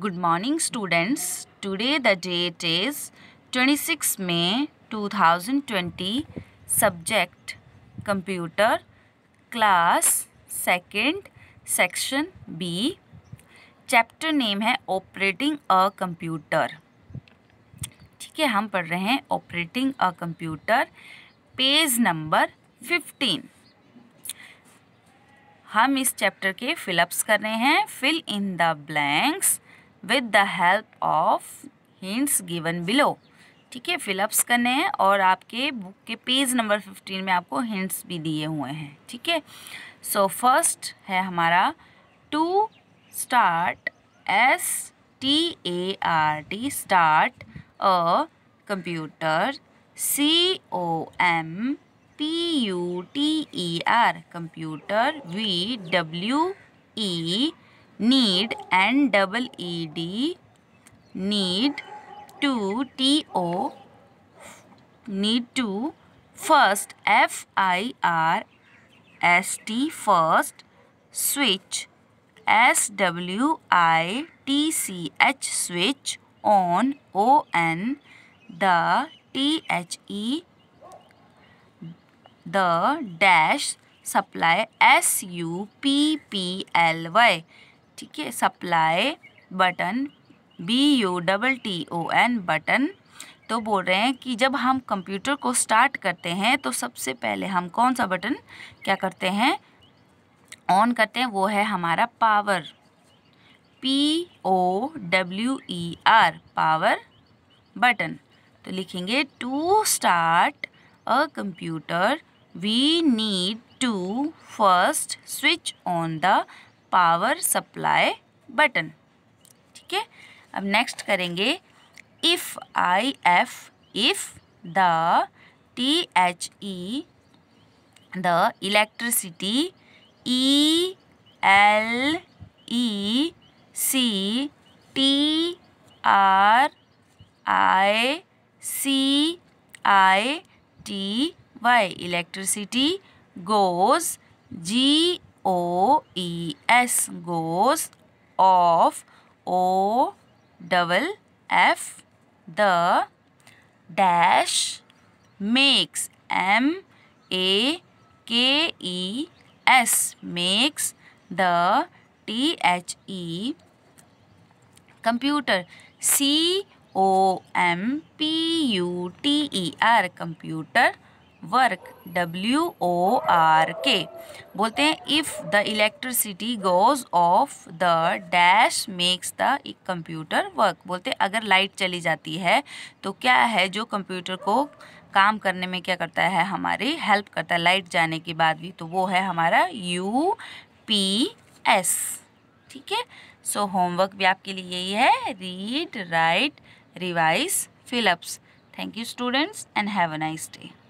Good morning students. Today the date is 26 May 2020. Subject Computer Class 2nd Section B. Chapter name है Operating a Computer. ठीक है हम पढ़ रहे हैं Operating a Computer. Page number 15. हम इस चैप्टर के फिलअप्स कर रहे हैं fill in the blanks with the help of hints given below ठीक है फिलअप्स करने हैं और आपके बुक के पेज नंबर फिफ्टीन में आपको हिंट्स भी दिए हुए हैं ठीक है सो फर्स्ट है हमारा to start S T A R T start a computer C O M P U T E R computer we W E need and double ed need to to need to first f i r s t first switch s w i t c h switch on o n the t h e the dash supply s u p p l y ठीक है supply button B U double T O N button तो बोल रहे हैं कि जब हम computer को स्टार्ट करते हैं तो सबसे पहले हम कौन सा बटन क्या करते हैं ऑन करते हैं वो है हमारा power P O W E R power button तो लिखेंगे to start a computer we need to first switch on the power supply button ठीक है अब नेक्स्ट करेंगे if I F if the T H E the electricity E L E C T R I C I T Y electricity goes G O E S goes off O double F the dash makes M A K E S makes the T H E computer C O M P U T E R computer work W O R K बोलते हैं if the electricity goes off the dash makes the computer work बोलते हैं अगर light चली जाती है तो क्या है जो कंप्यूटर को काम करने में क्या करता है हमारी हेल्प करता है लाइट जाने के बाद भी तो वो है हमारा यू पी एस ठीक है सो होमवर्क भी आपके लिए यही है read write revise fill ups thank you students and have a nice day